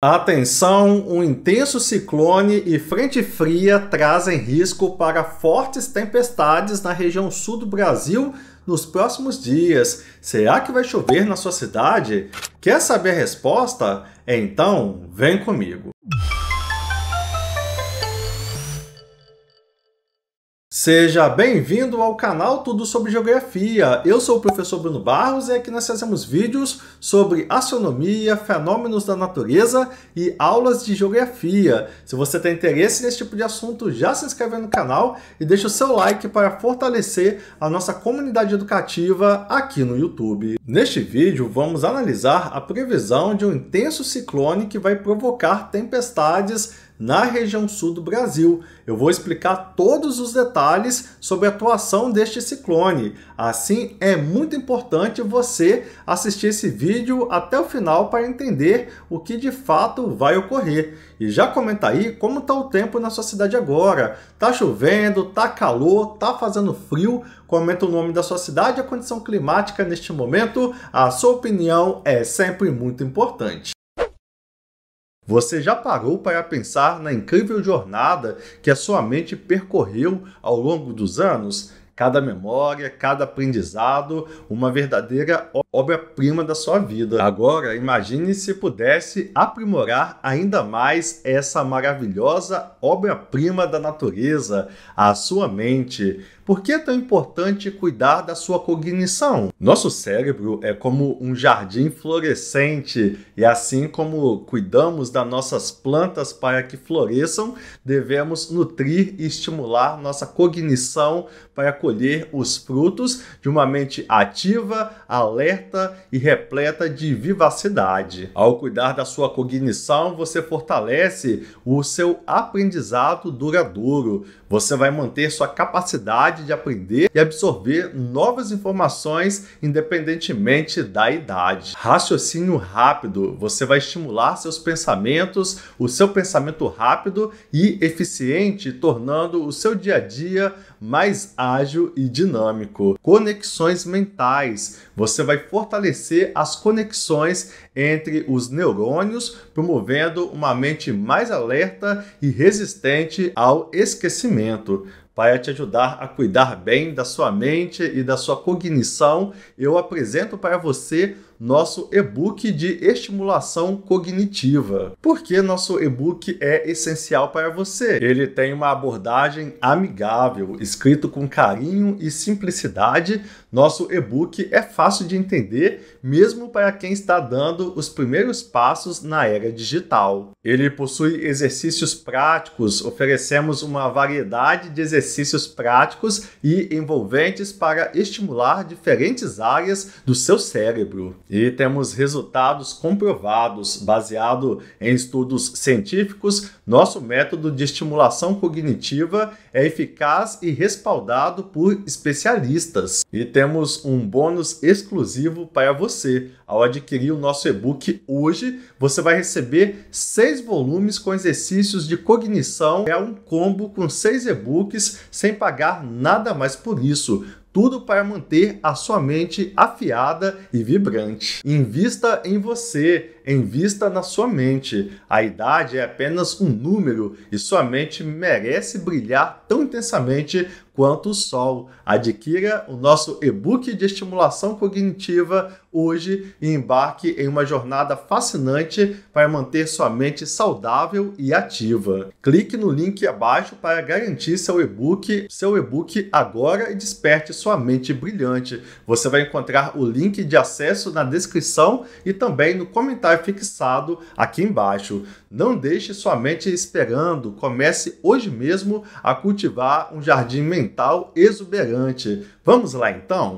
Atenção, um intenso ciclone e frente fria trazem risco para fortes tempestades na região sul do Brasil nos próximos dias. Será que vai chover na sua cidade? Quer saber a resposta? Então, vem comigo. Seja bem-vindo ao canal Tudo sobre Geografia. Eu sou o professor Bruno Barros e aqui nós fazemos vídeos sobre astronomia, fenômenos da natureza e aulas de geografia. Se você tem interesse nesse tipo de assunto, já se inscreve no canal e deixa o seu like para fortalecer a nossa comunidade educativa aqui no YouTube. Neste vídeo, vamos analisar a previsão de um intenso ciclone que vai provocar tempestades na região sul do Brasil. Eu vou explicar todos os detalhes sobre a atuação deste ciclone. Assim, é muito importante você assistir esse vídeo até o final para entender o que de fato vai ocorrer. E já comenta aí como está o tempo na sua cidade agora. Tá chovendo, tá calor, tá fazendo frio? Comenta o nome da sua cidade e a condição climática neste momento. A sua opinião é sempre muito importante. Você já parou para pensar na incrível jornada que a sua mente percorreu ao longo dos anos? Cada memória, cada aprendizado, uma verdadeira obra-prima da sua vida. Agora, imagine se pudesse aprimorar ainda mais essa maravilhosa obra-prima da natureza, a sua mente. Por que é tão importante cuidar da sua cognição? Nosso cérebro é como um jardim florescente e assim como cuidamos das nossas plantas para que floresçam, devemos nutrir e estimular nossa cognição para colher os frutos de uma mente ativa, alerta e repleta de vivacidade. Ao cuidar da sua cognição, você fortalece o seu aprendizado duradouro. Você vai manter sua capacidade de aprender e absorver novas informações independentemente da idade. Raciocínio rápido, você vai estimular seus pensamentos, o seu pensamento rápido e eficiente, tornando o seu dia a dia mais ágil e dinâmico. Conexões mentais, você vai fortalecer as conexões entre os neurônios, promovendo uma mente mais alerta e resistente ao esquecimento para te ajudar a cuidar bem da sua mente e da sua cognição, eu apresento para você nosso e-book de estimulação cognitiva. Porque nosso e-book é essencial para você. Ele tem uma abordagem amigável, escrito com carinho e simplicidade nosso e-book é fácil de entender, mesmo para quem está dando os primeiros passos na era digital. Ele possui exercícios práticos, oferecemos uma variedade de exercícios práticos e envolventes para estimular diferentes áreas do seu cérebro. E temos resultados comprovados, baseado em estudos científicos, nosso método de estimulação cognitiva é eficaz e respaldado por especialistas. E temos um bônus exclusivo para você. Ao adquirir o nosso e-book hoje, você vai receber seis volumes com exercícios de cognição. É um combo com seis e-books sem pagar nada mais por isso tudo para manter a sua mente afiada e vibrante. Invista em você, invista na sua mente. A idade é apenas um número e sua mente merece brilhar tão intensamente quanto o sol. Adquira o nosso e-book de estimulação cognitiva hoje e embarque em uma jornada fascinante para manter sua mente saudável e ativa. Clique no link abaixo para garantir seu e-book, seu e-book agora e desperte sua mente brilhante. Você vai encontrar o link de acesso na descrição e também no comentário fixado aqui embaixo. Não deixe sua mente esperando, comece hoje mesmo a cultivar um jardim mental mental exuberante. Vamos lá então?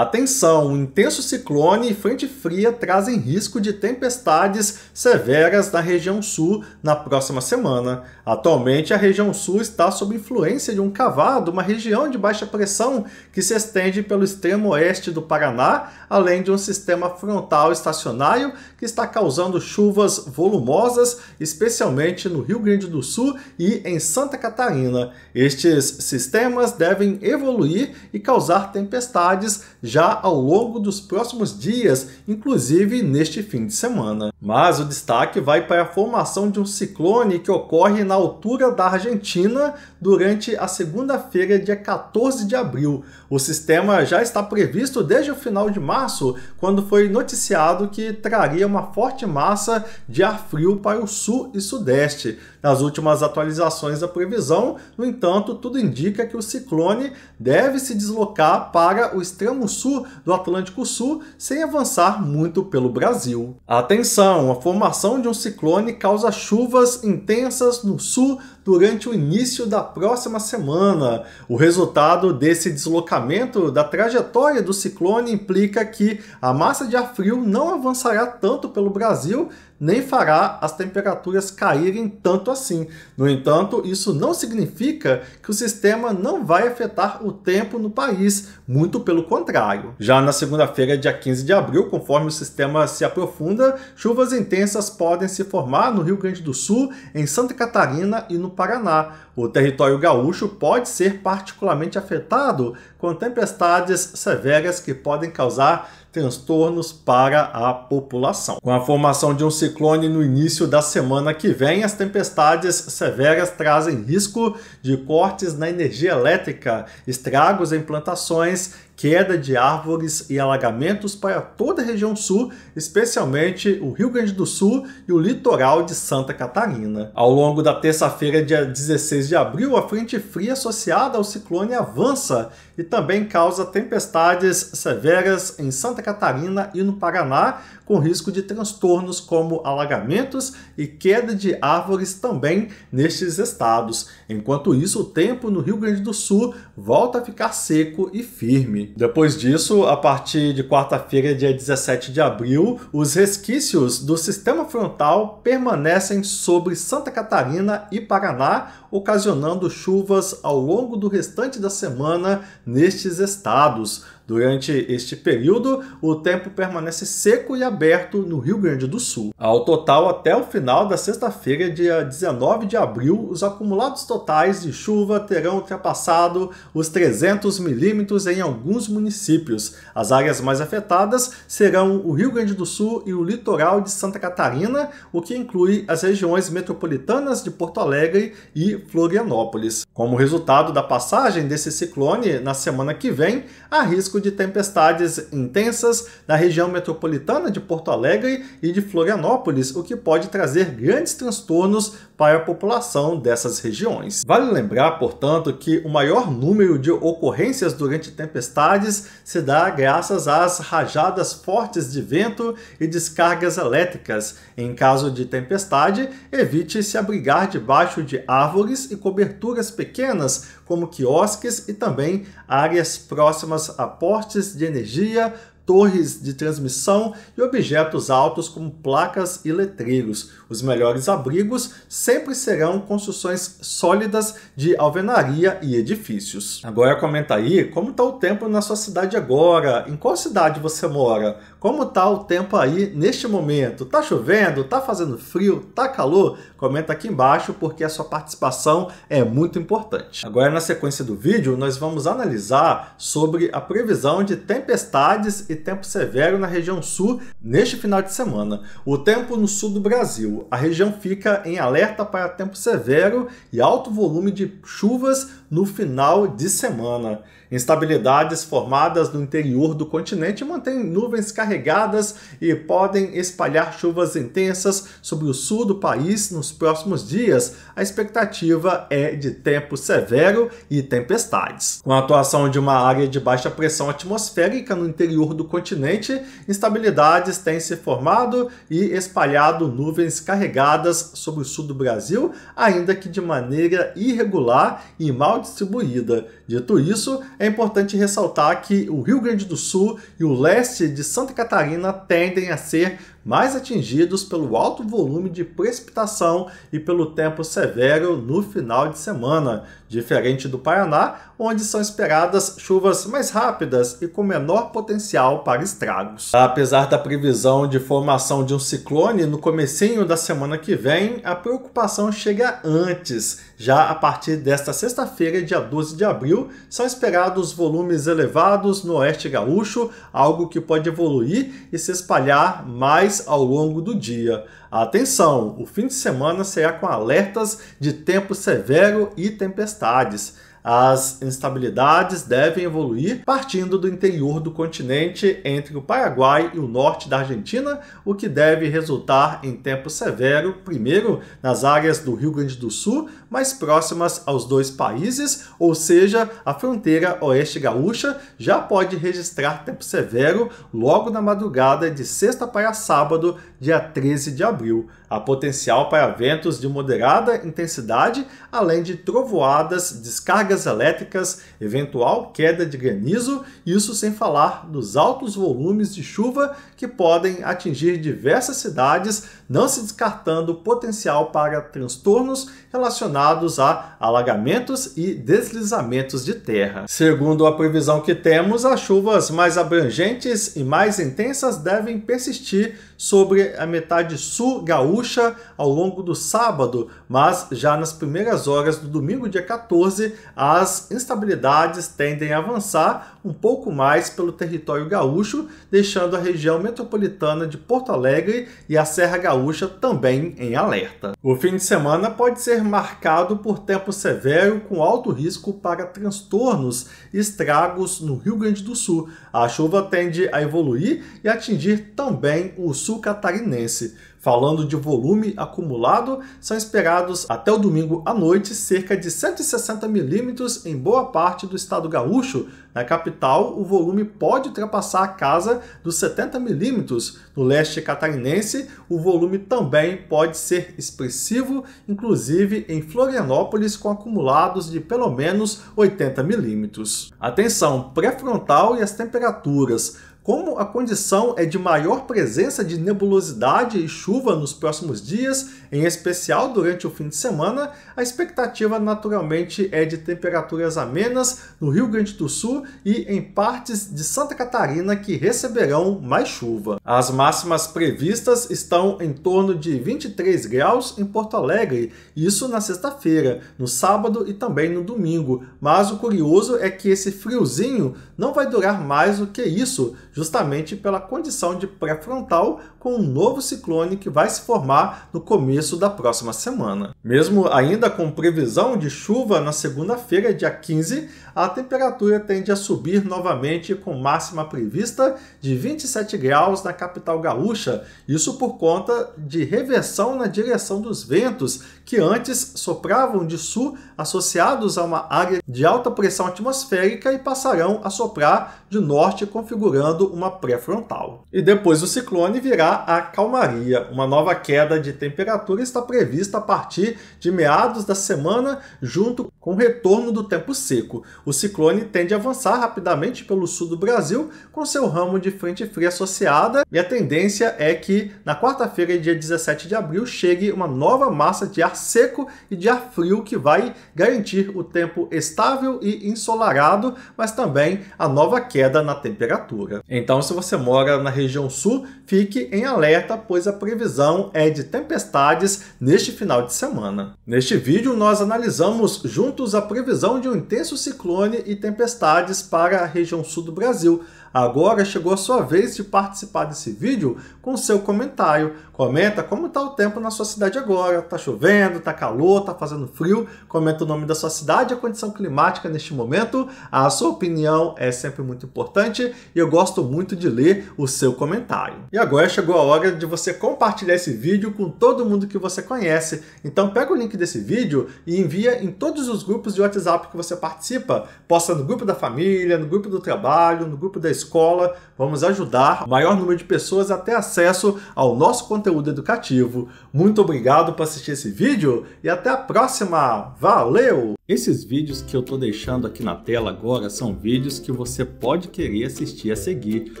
Atenção, um intenso ciclone e frente fria trazem risco de tempestades severas na região sul na próxima semana. Atualmente, a região sul está sob influência de um cavado, uma região de baixa pressão que se estende pelo extremo oeste do Paraná, além de um sistema frontal estacionário que está causando chuvas volumosas, especialmente no Rio Grande do Sul e em Santa Catarina. Estes sistemas devem evoluir e causar tempestades já ao longo dos próximos dias, inclusive neste fim de semana. Mas o destaque vai para a formação de um ciclone que ocorre na altura da Argentina durante a segunda-feira, dia 14 de abril. O sistema já está previsto desde o final de março, quando foi noticiado que traria uma forte massa de ar frio para o sul e sudeste nas últimas atualizações da previsão. No entanto, tudo indica que o ciclone deve se deslocar para o extremo sul do Atlântico Sul, sem avançar muito pelo Brasil. Atenção, a formação de um ciclone causa chuvas intensas no sul durante o início da próxima semana. O resultado desse deslocamento da trajetória do ciclone implica que a massa de ar frio não avançará tanto pelo Brasil nem fará as temperaturas caírem tanto assim. No entanto, isso não significa que o sistema não vai afetar o tempo no país, muito pelo contrário. Já na segunda-feira, dia 15 de abril, conforme o sistema se aprofunda, chuvas intensas podem se formar no Rio Grande do Sul, em Santa Catarina e no Paraná. O território gaúcho pode ser particularmente afetado com tempestades severas que podem causar transtornos para a população. Com a formação de um ciclone no início da semana que vem, as tempestades severas trazem risco de cortes na energia elétrica, estragos em plantações, queda de árvores e alagamentos para toda a região sul, especialmente o Rio Grande do Sul e o litoral de Santa Catarina. Ao longo da terça-feira, dia 16 de abril, a frente fria associada ao ciclone avança e também causa tempestades severas em Santa Catarina e no Paraná, com risco de transtornos como alagamentos e queda de árvores também nestes estados. Enquanto isso, o tempo no Rio Grande do Sul volta a ficar seco e firme. Depois disso, a partir de quarta-feira, dia 17 de abril, os resquícios do sistema frontal permanecem sobre Santa Catarina e Paraná, ocasionando chuvas ao longo do restante da semana nestes estados. Durante este período, o tempo permanece seco e aberto no Rio Grande do Sul. Ao total, até o final da sexta-feira, dia 19 de abril, os acumulados totais de chuva terão ultrapassado os 300 milímetros em alguns municípios. As áreas mais afetadas serão o Rio Grande do Sul e o litoral de Santa Catarina, o que inclui as regiões metropolitanas de Porto Alegre e Florianópolis. Como resultado da passagem desse ciclone, na semana que vem, há risco risco de tempestades intensas na região metropolitana de Porto Alegre e de Florianópolis, o que pode trazer grandes transtornos para a população dessas regiões. Vale lembrar, portanto, que o maior número de ocorrências durante tempestades se dá graças às rajadas fortes de vento e descargas elétricas. Em caso de tempestade, evite se abrigar debaixo de árvores e coberturas pequenas como quiosques e também áreas próximas a portes de energia, torres de transmissão e objetos altos como placas e letreiros. Os melhores abrigos sempre serão construções sólidas de alvenaria e edifícios. Agora comenta aí como está o tempo na sua cidade agora, em qual cidade você mora, como tá o tempo aí neste momento? Tá chovendo? Tá fazendo frio? Tá calor? Comenta aqui embaixo porque a sua participação é muito importante. Agora na sequência do vídeo nós vamos analisar sobre a previsão de tempestades e tempo severo na região sul neste final de semana. O tempo no sul do Brasil, a região fica em alerta para tempo severo e alto volume de chuvas no final de semana. Instabilidades formadas no interior do continente mantêm nuvens carregadas e podem espalhar chuvas intensas sobre o sul do país nos próximos dias. A expectativa é de tempo severo e tempestades. Com a atuação de uma área de baixa pressão atmosférica no interior do continente, instabilidades têm se formado e espalhado nuvens carregadas sobre o sul do Brasil, ainda que de maneira irregular e mal distribuída. Dito isso, é importante ressaltar que o Rio Grande do Sul e o leste de Santa Catarina tendem a ser mais atingidos pelo alto volume de precipitação e pelo tempo severo no final de semana, diferente do Paraná, onde são esperadas chuvas mais rápidas e com menor potencial para estragos. Apesar da previsão de formação de um ciclone no comecinho da semana que vem, a preocupação chega antes. Já a partir desta sexta-feira, dia 12 de abril, são esperados volumes elevados no oeste gaúcho, algo que pode evoluir e se espalhar mais mais ao longo do dia. Atenção, o fim de semana será com alertas de tempo severo e tempestades. As instabilidades devem evoluir partindo do interior do continente entre o Paraguai e o norte da Argentina, o que deve resultar em tempo severo, primeiro nas áreas do Rio Grande do Sul, mais próximas aos dois países, ou seja, a fronteira oeste gaúcha já pode registrar tempo severo logo na madrugada de sexta para sábado, dia 13 de abril. Há potencial para ventos de moderada intensidade, além de trovoadas, descargas elétricas, eventual queda de granizo, isso sem falar dos altos volumes de chuva que podem atingir diversas cidades, não se descartando potencial para transtornos relacionados a alagamentos e deslizamentos de terra. Segundo a previsão que temos, as chuvas mais abrangentes e mais intensas devem persistir sobre a metade sul gaúcha ao longo do sábado, mas já nas primeiras horas do domingo, dia 14, as instabilidades tendem a avançar um pouco mais pelo território gaúcho, deixando a região metropolitana de Porto Alegre e a Serra Gaúcha também em alerta. O fim de semana pode ser marcado por tempo severo com alto risco para transtornos e estragos no Rio Grande do Sul. A chuva tende a evoluir e atingir também o sul catarinense. Falando de volume acumulado, são esperados até o domingo à noite cerca de 160 milímetros em boa parte do estado gaúcho. Na capital, o volume pode ultrapassar a casa dos 70 milímetros. No leste catarinense, o volume também pode ser expressivo, inclusive em Florianópolis, com acumulados de pelo menos 80 milímetros. Atenção pré-frontal e as temperaturas. Como a condição é de maior presença de nebulosidade e chuva nos próximos dias, em especial durante o fim de semana, a expectativa naturalmente é de temperaturas amenas no Rio Grande do Sul e em partes de Santa Catarina que receberão mais chuva. As máximas previstas estão em torno de 23 graus em Porto Alegre, isso na sexta-feira, no sábado e também no domingo, mas o curioso é que esse friozinho não vai durar mais do que isso justamente pela condição de pré-frontal com um novo ciclone que vai se formar no começo da próxima semana. Mesmo ainda com previsão de chuva na segunda-feira, dia 15, a temperatura tende a subir novamente com máxima prevista de 27 graus na capital gaúcha, isso por conta de reversão na direção dos ventos que antes sopravam de sul associados a uma área de alta pressão atmosférica e passarão a soprar de norte configurando uma pré-frontal. E depois do ciclone virá a calmaria. Uma nova queda de temperatura está prevista a partir de meados da semana, junto com o retorno do tempo seco. O ciclone tende a avançar rapidamente pelo sul do Brasil, com seu ramo de frente fria associada, e a tendência é que na quarta-feira, dia 17 de abril, chegue uma nova massa de ar seco e de ar frio que vai garantir o tempo estável e ensolarado, mas também a nova queda na temperatura. Então, se você mora na região sul, fique em alerta, pois a previsão é de tempestades neste final de semana. Neste vídeo, nós analisamos juntos a previsão de um intenso ciclone e tempestades para a região sul do Brasil. Agora chegou a sua vez de participar desse vídeo com seu comentário. Comenta como está o tempo na sua cidade agora. Está chovendo, está calor, está fazendo frio. Comenta o nome da sua cidade, a condição climática neste momento. A sua opinião é sempre muito importante e eu gosto muito de ler o seu comentário. E agora chegou a hora de você compartilhar esse vídeo com todo mundo que você conhece. Então pega o link desse vídeo e envia em todos os grupos de WhatsApp que você participa. Posta no grupo da família, no grupo do trabalho, no grupo da escola. Vamos ajudar o maior número de pessoas a ter acesso ao nosso conteúdo conteúdo educativo. Muito obrigado por assistir esse vídeo e até a próxima. Valeu! Esses vídeos que eu estou deixando aqui na tela agora são vídeos que você pode querer assistir a seguir.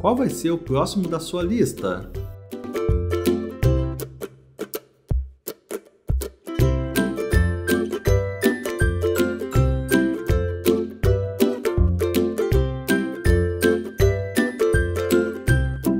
Qual vai ser o próximo da sua lista?